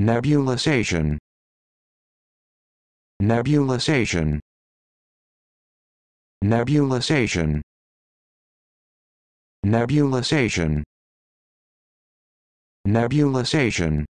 Nebulization Nebulization Nebulization Nebulization Nebulization